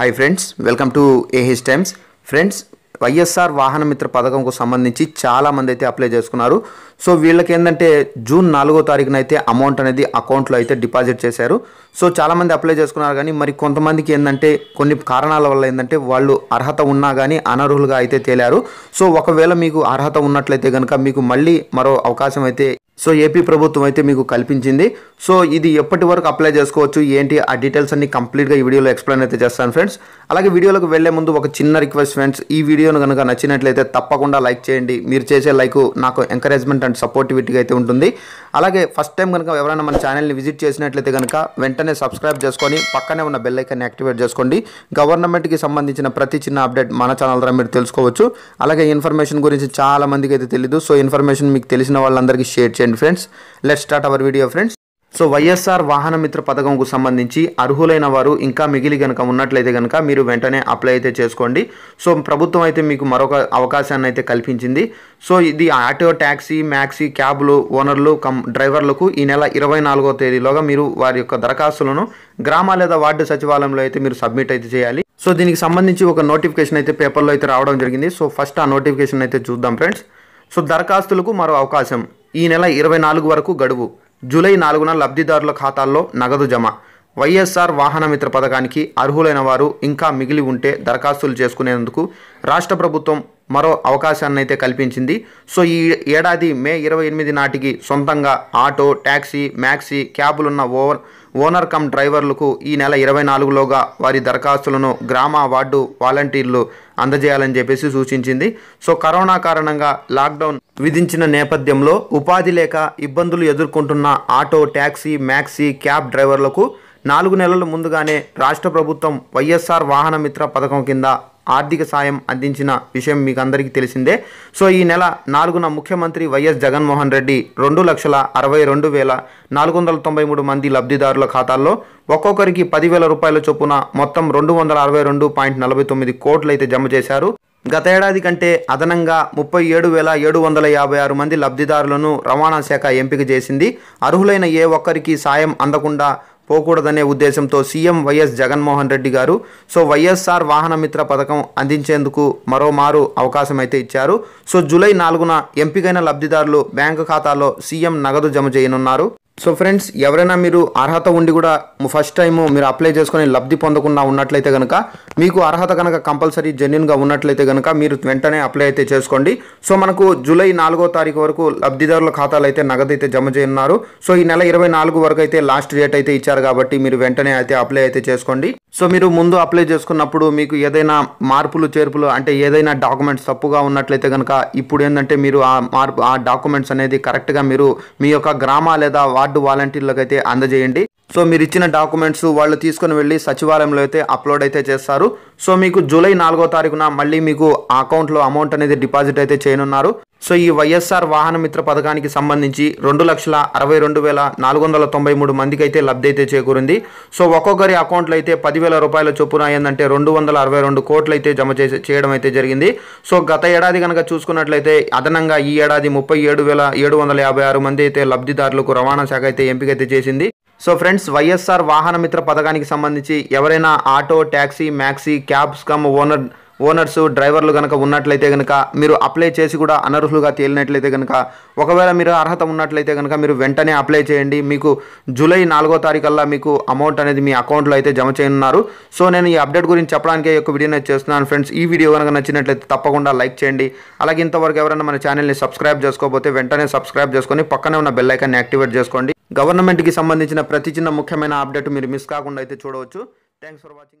hi friends welcome to AH times friends YSR Vahana Mitra పథకంకు సంబంధించి చాలామంది అయితే అప్లై చేసుకున్నారు సో వీళ్ళకి ఏంటంటే జూన్ నాలుగో తారీఖున అయితే అమౌంట్ అనేది అకౌంట్లో అయితే డిపాజిట్ చేశారు సో చాలామంది అప్లై చేసుకున్నారు కానీ మరి కొంతమందికి ఏంటంటే కొన్ని కారణాల వల్ల ఏంటంటే వాళ్ళు అర్హత ఉన్నా కానీ అనర్హులుగా అయితే తేలారు సో ఒకవేళ మీకు అర్హత ఉన్నట్లయితే కనుక మీకు మళ్ళీ మరో అవకాశం అయితే సో ఏపీ ప్రభుత్వం అయితే మీకు కల్పించింది సో ఇది ఎప్పటి వరకు అప్లై చేసుకోవచ్చు ఏంటి ఆ డీటెయిల్స్ అన్ని కంప్లీట్గా ఈ వీడియోలో ఎక్స్ప్లెయిన్ అయితే చేస్తాను ఫ్రెండ్స్ అలాగే వీడియోలోకి వెళ్లే ముందు ఒక చిన్న రిక్వెస్ట్ ఫ్రెండ్స్ ఈ వీడియోను కనుక నచ్చినట్లయితే తప్పకుండా లైక్ చేయండి మీరు చేసే లైక్ నాకు ఎంకరేజ్మెంట్ అండ్ సపోర్టివిటీగా అయితే ఉంటుంది అలాగే ఫస్ట్ టైం కనుక ఎవరైనా మన ఛానల్ని విజిట్ చేసినట్లయితే కనుక వెంటనే సబ్స్క్రైబ్ చేసుకొని పక్కనే ఉన్న బెల్ ఐకాన్ని యాక్టివేట్ చేసుకోండి గవర్నమెంట్కి సంబంధించిన ప్రతి చిన్న అప్డేట్ మన ఛానల్ ద్వారా మీరు తెలుసుకోవచ్చు అలాగే ఇన్ఫర్మేషన్ గురించి చాలా మందికి అయితే తెలియదు సో ఇన్ఫర్మేషన్ మీకు తెలిసిన వాళ్ళందరికీ షేర్ చేయండి చేయండి friends let start our video friends so YSR Vahana Mitra పథకంకు సంబంధించి అర్హులైన వారు ఇంకా మిగిలి కనుక ఉన్నట్లయితే కనుక మీరు వెంటనే అప్లై అయితే చేసుకోండి సో ప్రభుత్వం అయితే మీకు మరొక అవకాశాన్ని అయితే కల్పించింది సో ఇది ఆటో ట్యాక్సీ మ్యాక్సీ క్యాబ్లు ఓనర్లు కం డ్రైవర్లకు ఈ నెల ఇరవై నాలుగో తేదీలోగా మీరు వారి యొక్క దరఖాస్తులను గ్రామ లేదా వార్డు సచివాలయంలో అయితే మీరు సబ్మిట్ అయితే చేయాలి సో దీనికి సంబంధించి ఒక నోటిఫికేషన్ అయితే పేపర్లో అయితే రావడం జరిగింది సో ఫస్ట్ ఆ నోటిఫికేషన్ అయితే చూద్దాం ఫ్రెండ్స్ సో దరఖాస్తులకు మరో అవకాశం ఈ నెల ఇరవై నాలుగు వరకు గడువు జూలై నాలుగున లబ్ధిదారుల ఖాతాల్లో నగదు జమ వైఎస్ఆర్ వాహనమిత్ర పథకానికి అర్హులైన వారు ఇంకా మిగిలి ఉంటే దరఖాస్తులు చేసుకునేందుకు రాష్ట్ర ప్రభుత్వం మరో అవకాశాన్ని అయితే కల్పించింది సో ఈ ఏడాది మే ఇరవై ఎనిమిది నాటికి సొంతంగా ఆటో ట్యాక్సీ మ్యాక్సీ క్యాబులున్న ఓవర్ ఓనర్ కమ్ డ్రైవర్లకు ఈ నెల ఇరవై నాలుగులోగా వారి దరఖాస్తులను గ్రామ వార్డు వాలంటీర్లు అందజేయాలని చెప్పేసి సూచించింది సో కరోనా కారణంగా లాక్డౌన్ విధించిన నేపథ్యంలో ఉపాధి లేక ఇబ్బందులు ఎదుర్కొంటున్న ఆటో ట్యాక్సీ మ్యాక్సీ క్యాబ్ డ్రైవర్లకు నాలుగు నెలల ముందుగానే రాష్ట్ర ప్రభుత్వం వైఎస్ఆర్ వాహనమిత్ర పథకం కింద ఆర్థిక సాయం అందించిన విషయం మీకు అందరికీ తెలిసిందే సో ఈ నెల నాలుగున ముఖ్యమంత్రి వైఎస్ జగన్మోహన్ రెడ్డి రెండు లక్షల అరవై రెండు వేల నాలుగు వందల తొంభై మూడు మంది లబ్ధిదారుల ఖాతాల్లో ఒక్కొక్కరికి పదివేల రూపాయల చొప్పున మొత్తం రెండు వందల అరవై రెండు పాయింట్ నలభై తొమ్మిది కోట్లు అయితే జమ చేశారు గత ఏడాది కంటే అదనంగా ముప్పై ఏడు వేల ఏడు వందల యాభై ఆరు మంది లబ్ధిదారులను రవాణా శాఖ ఎంపిక చేసింది అర్హులైన ఏ ఒక్కరికి సాయం అందకుండా పోకూడదనే ఉద్దేశంతో సీఎం వైఎస్ జగన్మోహన్ రెడ్డి గారు సో వైఎస్ఆర్ వాహనమిత్ర పథకం అందించేందుకు మరోమారు అవకాశం అయితే ఇచ్చారు సో జూలై నాలుగున ఎంపికైన లబ్ధిదారులు బ్యాంకు ఖాతాలో సీఎం నగదు జమ చేయనున్నారు సో ఫ్రెండ్స్ ఎవరైనా మీరు అర్హత ఉండి కూడా ఫస్ట్ టైము మీరు అప్లై చేసుకొని లబ్ధి పొందకుండా ఉన్నట్లయితే కనుక మీకు అర్హత కనుక కంపల్సరీ జెన్యున్గా ఉన్నట్లయితే కనుక మీరు వెంటనే అప్లై అయితే చేసుకోండి సో మనకు జూలై నాలుగో తారీఖు వరకు లబ్ధిదారుల ఖాతాలు అయితే నగదు అయితే జమ చేయన్నారు సో ఈ నెల ఇరవై నాలుగు వరకు అయితే లాస్ట్ డేట్ అయితే ఇచ్చారు కాబట్టి మీరు వెంటనే అయితే అప్లై అయితే చేసుకోండి సో మీరు ముందు అప్లై చేసుకున్నప్పుడు మీకు ఏదైనా మార్పులు చేర్పులు అంటే ఏదైనా డాక్యుమెంట్స్ తప్పుగా ఉన్నట్లయితే కనుక ఇప్పుడు ఏంటంటే మీరు ఆ మార్పు ఆ డాక్యుమెంట్స్ అనేది కరెక్ట్గా మీరు మీ యొక్క గ్రామ లేదా వార్డు వాలంటీర్లకైతే అయితే అందజేయండి సో మీరు ఇచ్చిన డాక్యుమెంట్స్ వాళ్ళు తీసుకుని వెళ్ళి సచివాలయంలో అయితే అప్లోడ్ అయితే చేస్తారు సో మీకు జూలై నాలుగో తారీఖున మళ్ళీ మీకు ఆ అకౌంట్లో అమౌంట్ అనేది డిపాజిట్ అయితే చేయనున్నారు సో ఈ వైఎస్ఆర్ వాహన మిత్ర పథకానికి సంబంధించి రెండు లక్షల అరవై రెండు వేల నాలుగు వందల తొంభై మూడు మందికి అయితే లబ్ధి అయితే చేకూరింది సో ఒక్కొక్కరి అకౌంట్లో అయితే పదివేల రూపాయల చొప్పున ఏంటంటే రెండు వందల అరవై రెండు కోట్లు అయితే జమ చేసి చేయడం అయితే జరిగింది సో గత ఏడాది కనుక చూసుకున్నట్లయితే అదనంగా ఈ ఏడాది ముప్పై ఏడు వేల ఏడు వందల యాభై ఆరు మంది అయితే లబ్ధిదారులకు రవాణా శాఖ అయితే ఎంపిక అయితే చేసింది సో ఫ్రెండ్స్ వైఎస్ఆర్ వాహన మిత్ర పథకానికి సంబంధించి ఎవరైనా auto taxi maxi cabs cum owner owners డ్రైవర్లు కనుక ఉన్నట్లయితే కనుక మీరు అప్లై చేసి కూడా అనర్హులుగా తేలినట్లయితే కనుక ఒకవేళ మీరు అర్హత ఉన్నట్లయితే కనుక మీరు వెంటనే అప్లై చేయండి మీకు జూలై నాలుగో తారీఖల్లా మీకు అమౌంట్ అనేది మీ అకౌంట్లో అయితే జమ చేయనున్నారు సో నేను ఈ అప్డేట్ గురించి చెప్పడానికి యొక్క వీడియో చేస్తున్నాను ఫ్రెండ్స్ ఈ వీడియో కనుక నచ్చినట్లయితే తప్పకుండా లైక్ చేయండి అలాగే ఇంతవరకు ఎవరైనా మన ఛానల్ని సబ్స్క్రైబ్ చేసుకోకపోతే వెంటనే సబ్స్క్రైబ్ చేసుకొని పక్కనే ఉన్న బెల్లైకాన్ని యాక్టివేట్ చేసుకోండి గవర్నమెంట్కి సంబంధించిన ప్రతి చిన్న ముఖ్యమైన అప్డేట్ మీరు మిస్ కాకుండా అయితే చూడవచ్చు థ్యాంక్స్ ఫర్ వాచింగ్